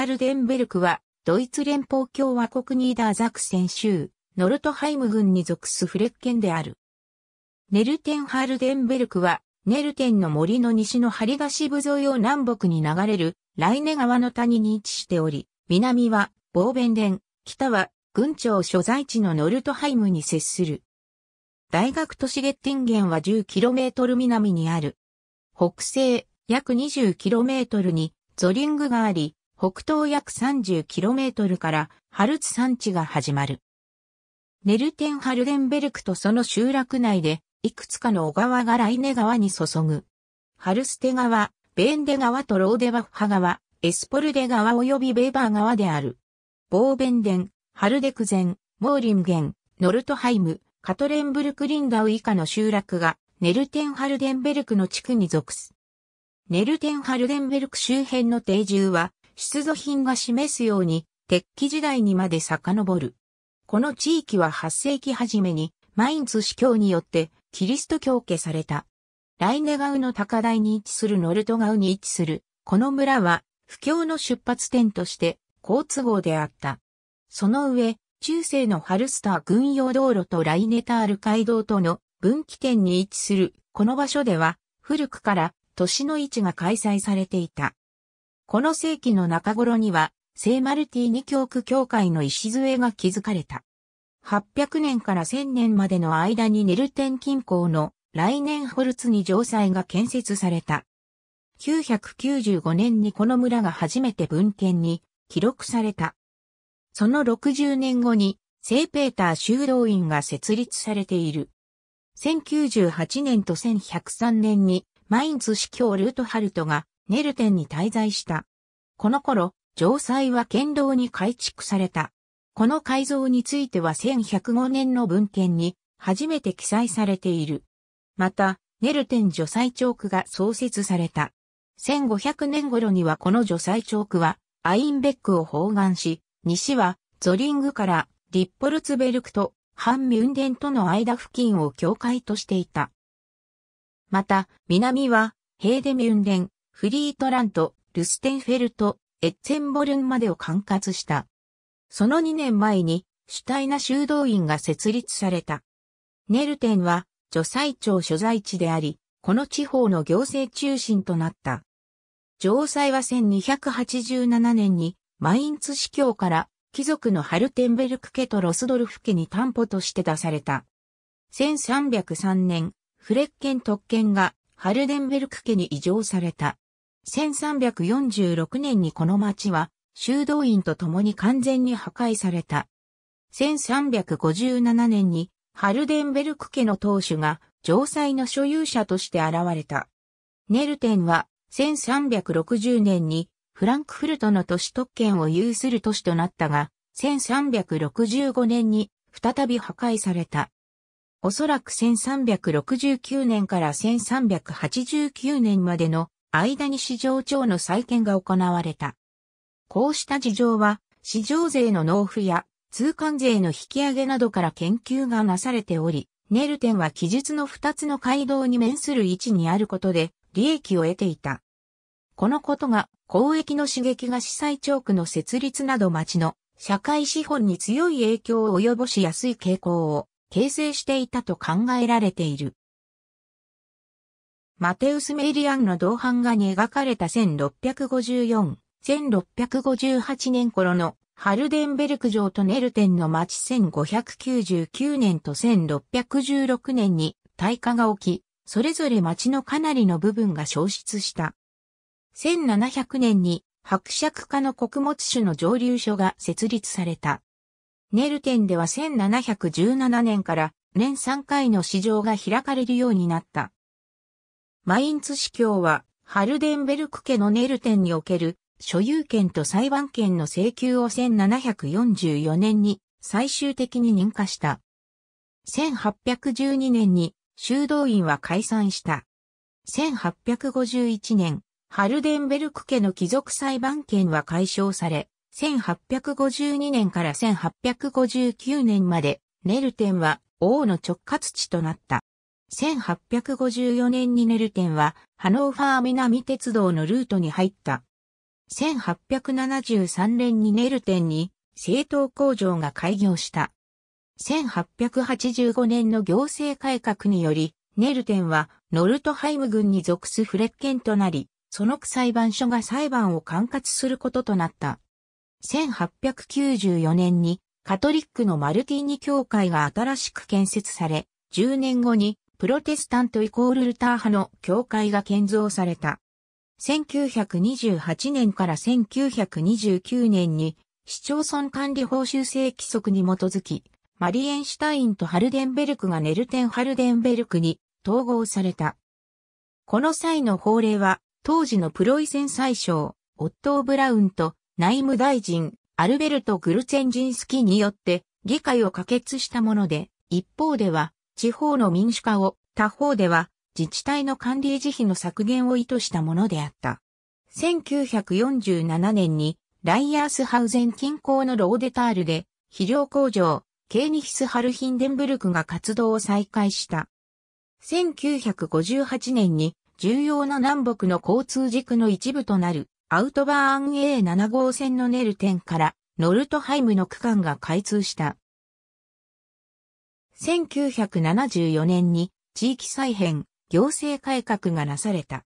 パルデンベルクは、ドイツ連邦共和国ニーダーザクセン州、ノルトハイム郡に属すフレッケンである。ネルテンハルデンベルクは、ネルテンの森の西の張ヶ支部沿いを南北に流れる、ライネ川の谷に位置しており、南は、ボーベンデン、北は、郡庁所在地のノルトハイムに接する。大学都市ゲッティンゲンは 10km 南にある。北西、約 20km に、ゾリングがあり、北東約 30km からハルツ山地が始まる。ネルテンハルデンベルクとその集落内で、いくつかの小川がライネ川に注ぐ。ハルステ川、ベーンデ川とローデバッハ川、エスポルデ川及びベーバー川である。ボーベンデン、ハルデクゼン、モーリンゲン、ノルトハイム、カトレンブルクリンダウ以下の集落が、ネルテンハルデンベルクの地区に属す。ネルテンハルデンベルク周辺の定住は、出土品が示すように、鉄器時代にまで遡る。この地域は8世紀初めに、マインツ司教によって、キリスト教家された。ライネガウの高台に位置するノルトガウに位置する、この村は、不況の出発点として、好都合であった。その上、中世のハルスター軍用道路とライネタール街道との分岐点に位置するこの場所では古くから都市の位置が開催されていた。この世紀の中頃には、聖マルティーニ教区教会の礎が築かれた。800年から1000年までの間にネルテン近郊の来年ホルツに城塞が建設された。995年にこの村が初めて文献に記録された。その60年後に聖ペーター修道院が設立されている。1098年と1103年にマインツ司教ルートハルトがネルテンに滞在した。この頃、城塞は県道に改築された。この改造については1105年の文献に初めて記載されている。また、ネルテン除塞チョークが創設された。1500年頃にはこの除塞チョークはアインベックを包含し、西はゾリングからリッポルツベルクとハンミュンデンとの間付近を境界としていた。また、南はヘーデミュンデン、フリートラント、ルステンフェルト、エッツェンボルンまでを管轄した。その2年前に、主体な修道院が設立された。ネルテンは、女祭庁所在地であり、この地方の行政中心となった。城塞は1287年に、マインツ司教から貴族のハルテンベルク家とロスドルフ家に担保として出された。1303年、フレッケン特権がハルデンベルク家に移譲された。1346年にこの町は修道院と共に完全に破壊された。1357年にハルデンベルク家の当主が城塞の所有者として現れた。ネルテンは1360年にフランクフルトの都市特権を有する都市となったが、1365年に再び破壊された。おそらく1369年から1389年までの間に市場庁の再建が行われた。こうした事情は、市場税の納付や通関税の引き上げなどから研究がなされており、ネルテンは記述の2つの街道に面する位置にあることで利益を得ていた。このことが公益の刺激が司祭庁区の設立など町の社会資本に強い影響を及ぼしやすい傾向を形成していたと考えられている。マテウス・メイリアンの銅版画に描かれた1654、1658年頃のハルデンベルク城とネルテンの町1599年と1616年に大火が起き、それぞれ町のかなりの部分が消失した。1700年に伯爵家の穀物種の蒸留所が設立された。ネルテンでは1717年から年3回の市場が開かれるようになった。マインツ市教は、ハルデンベルク家のネルテンにおける所有権と裁判権の請求を1744年に最終的に認可した。1812年に修道院は解散した。1851年、ハルデンベルク家の貴族裁判権は解消され、1852年から1859年まで、ネルテンは王の直轄地となった。1854年にネルテンは、ハノーファー南鉄道のルートに入った。1873年にネルテンに、製糖工場が開業した。1885年の行政改革により、ネルテンはノルトハイム軍に属すフレッケンとなり、その裁判所が裁判を管轄することとなった。1894年にカトリックのマルティーニ教会が新しく建設され、10年後にプロテスタントイコールルター派の教会が建造された。1928年から1929年に市町村管理報酬制規則に基づき、マリエンシュタインとハルデンベルクがネルテンハルデンベルクに統合された。この際の法令は、当時のプロイセン宰相、オットー・ブラウンと内務大臣、アルベルト・グルチェンジンスキによって議会を可決したもので、一方では地方の民主化を、他方では自治体の管理維持費の削減を意図したものであった。1947年にライアースハウゼン近郊のローデタールで肥料工場、ケーニヒスハルヒンデンブルクが活動を再開した。1958年に重要な南北の交通軸の一部となるアウトバーン A7 号線のネルテンからノルトハイムの区間が開通した。1974年に地域再編、行政改革がなされた。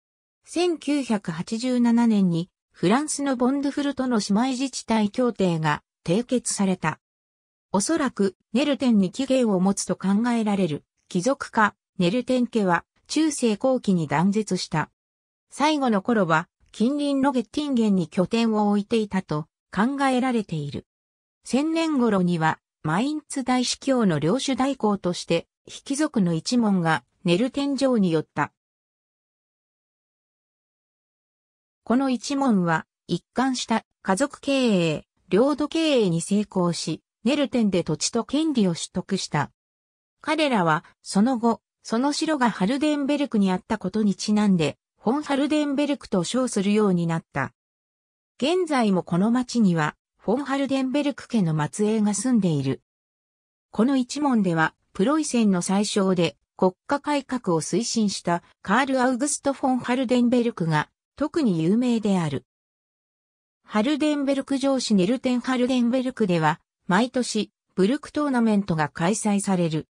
1987年にフランスのボンドフルトの姉妹自治体協定が締結された。おそらくネルテンに起源を持つと考えられる貴族家、ネルテン家は中世後期に断絶した。最後の頃は近隣のゲッティンゲンに拠点を置いていたと考えられている。千年頃には、マインツ大司教の領主代行として、引族の一門がネル天井に寄った。この一門は、一貫した家族経営、領土経営に成功し、ネルテンで土地と権利を取得した。彼らは、その後、その城がハルデンベルクにあったことにちなんで、フォン・ハルデンベルクと称するようになった。現在もこの町には、フォン・ハルデンベルク家の末裔が住んでいる。この一門では、プロイセンの最小で国家改革を推進したカール・アウグスト・フォン・ハルデンベルクが特に有名である。ハルデンベルク城市ネルテンハルデンベルクでは、毎年、ブルクトーナメントが開催される。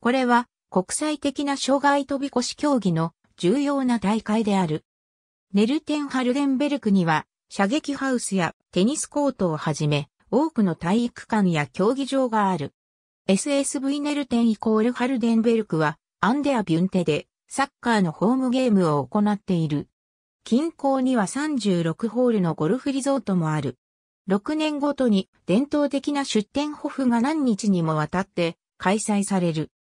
これは、国際的な障害飛び越し競技の重要な大会である。ネルテンハルデンベルクには射撃ハウスやテニスコートをはじめ多くの体育館や競技場がある。SSV ネルテンイコールハルデンベルクはアンデアビュンテでサッカーのホームゲームを行っている。近郊には36ホールのゴルフリゾートもある。6年ごとに伝統的な出店ホフが何日にもわたって開催される。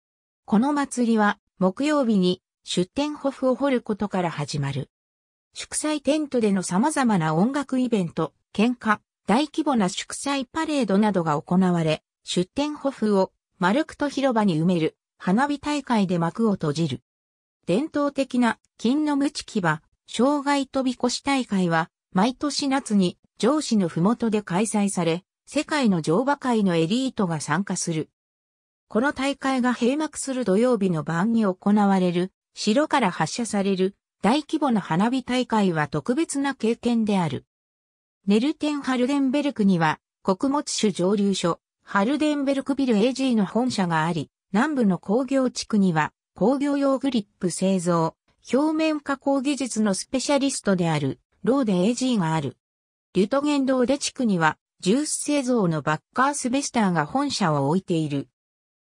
この祭りは木曜日に出店ホフを掘ることから始まる。祝祭テントでの様々な音楽イベント、喧嘩、大規模な祝祭パレードなどが行われ、出店ホフを丸くと広場に埋める花火大会で幕を閉じる。伝統的な金の鞭騎牙障害飛び越し大会は毎年夏に上司の麓で開催され、世界の乗馬界のエリートが参加する。この大会が閉幕する土曜日の晩に行われる城から発射される大規模な花火大会は特別な経験である。ネルテンハルデンベルクには、穀物種蒸留所、ハルデンベルクビル AG の本社があり、南部の工業地区には、工業用グリップ製造、表面加工技術のスペシャリストである、ローデ AG がある。リュトゲンドーデ地区には、ジュース製造のバッカースベスターが本社を置いている。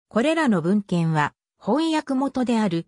これらの文献は、翻訳元である